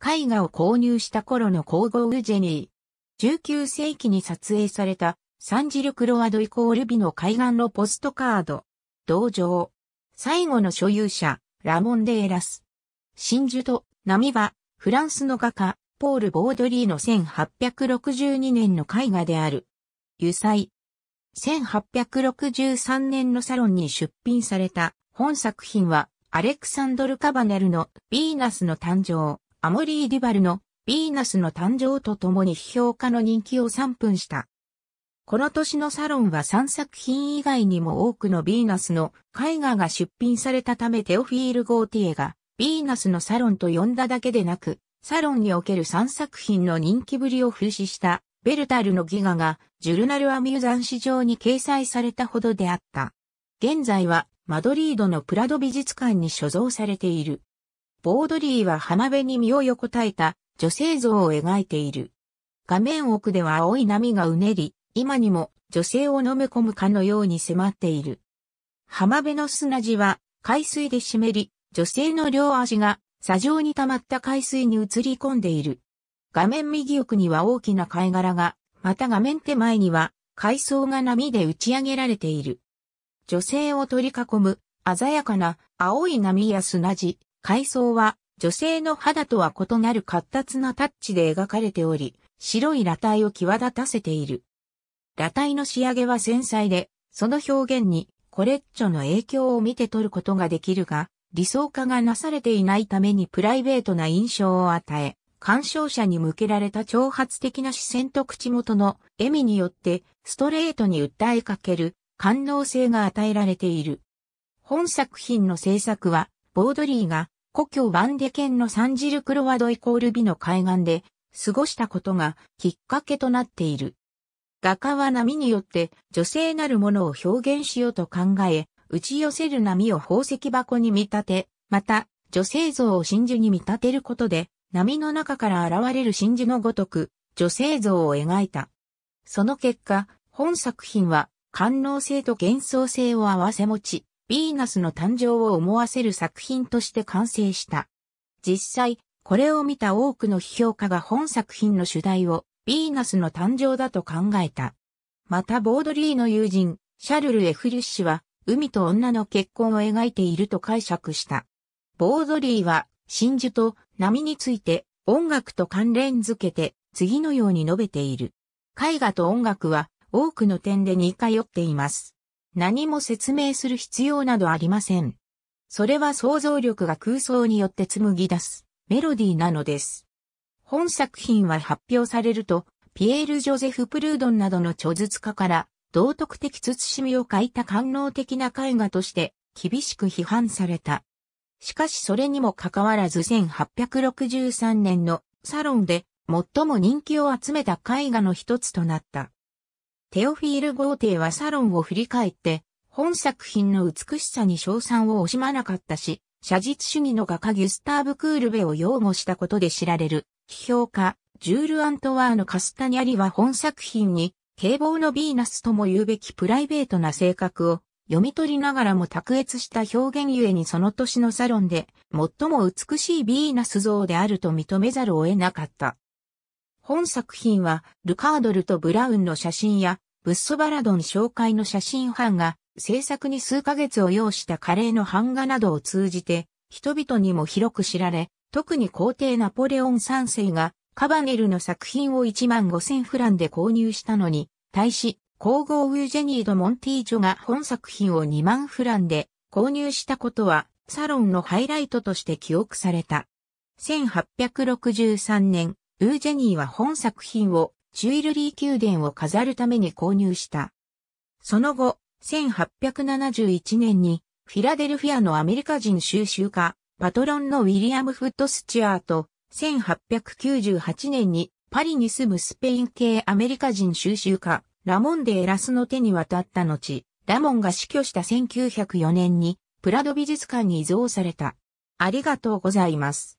絵画を購入した頃の皇后ル・ウジェニー。19世紀に撮影されたサンジルクロワドイコールビの海岸のポストカード。同情。最後の所有者、ラモン・デエラス。真珠と波は、フランスの画家、ポール・ボードリーの1862年の絵画である。油彩。1863年のサロンに出品された本作品は、アレクサンドル・カバネルのヴィーナスの誕生。アモリー・デュバルのヴィーナスの誕生とともに批評家の人気を散分した。この年のサロンは3作品以外にも多くのヴィーナスの絵画が出品されたためテオフィール・ゴーティエがヴィーナスのサロンと呼んだだけでなく、サロンにおける3作品の人気ぶりを風刺したベルタルのギガがジュルナル・アミュザン市場に掲載されたほどであった。現在はマドリードのプラド美術館に所蔵されている。ボードリーは浜辺に身を横たえた女性像を描いている。画面奥では青い波がうねり、今にも女性を飲め込むかのように迫っている。浜辺の砂地は海水で湿り、女性の両足が砂上に溜まった海水に映り込んでいる。画面右奥には大きな貝殻が、また画面手前には海藻が波で打ち上げられている。女性を取り囲む鮮やかな青い波や砂地、階層は女性の肌とは異なる活達なタッチで描かれており、白い裸体を際立たせている。裸体の仕上げは繊細で、その表現にコレッチョの影響を見て取ることができるが、理想化がなされていないためにプライベートな印象を与え、鑑賞者に向けられた挑発的な視線と口元の笑みによってストレートに訴えかける官能性が与えられている。本作品の制作はボードリーが故郷バンデ県のサンジルクロワドイコール美の海岸で過ごしたことがきっかけとなっている。画家は波によって女性なるものを表現しようと考え、打ち寄せる波を宝石箱に見立て、また女性像を真珠に見立てることで波の中から現れる真珠のごとく女性像を描いた。その結果、本作品は官能性と幻想性を合わせ持ち、ヴィーナスの誕生を思わせる作品として完成した。実際、これを見た多くの批評家が本作品の主題をヴィーナスの誕生だと考えた。またボードリーの友人、シャルル・エフリュッシュは、海と女の結婚を描いていると解釈した。ボードリーは、真珠と波について音楽と関連づけて次のように述べている。絵画と音楽は多くの点で似通っています。何も説明する必要などありません。それは想像力が空想によって紡ぎ出すメロディーなのです。本作品は発表されると、ピエール・ジョゼフ・プルードンなどの著述家から、道徳的慎みを欠いた官能的な絵画として厳しく批判された。しかしそれにもかかわらず1863年のサロンで最も人気を集めた絵画の一つとなった。テオフィール・ゴーテーはサロンを振り返って、本作品の美しさに賞賛を惜しまなかったし、写実主義の画家ギュスターブ・クールベを擁護したことで知られる、批評家、ジュール・アントワーのカスタニャリは本作品に、警棒のヴィーナスとも言うべきプライベートな性格を読み取りながらも卓越した表現ゆえにその年のサロンで最も美しいヴィーナス像であると認めざるを得なかった。本作品は、ルカードルとブラウンの写真や、ブッソバラドン紹介の写真版が、制作に数ヶ月を要したカレーの版画などを通じて、人々にも広く知られ、特に皇帝ナポレオン3世が、カバネルの作品を1万5000フランで購入したのに、対し、皇后ウージェニー・ド・モンティージョが本作品を2万フランで購入したことは、サロンのハイライトとして記憶された。1863年、ウージェニーは本作品をチュイルリー宮殿を飾るために購入した。その後、1871年にフィラデルフィアのアメリカ人収集家、パトロンのウィリアム・フット・スチュアート、1898年にパリに住むスペイン系アメリカ人収集家、ラモン・デ・エラスの手に渡った後、ラモンが死去した1904年に、プラド美術館に移動された。ありがとうございます。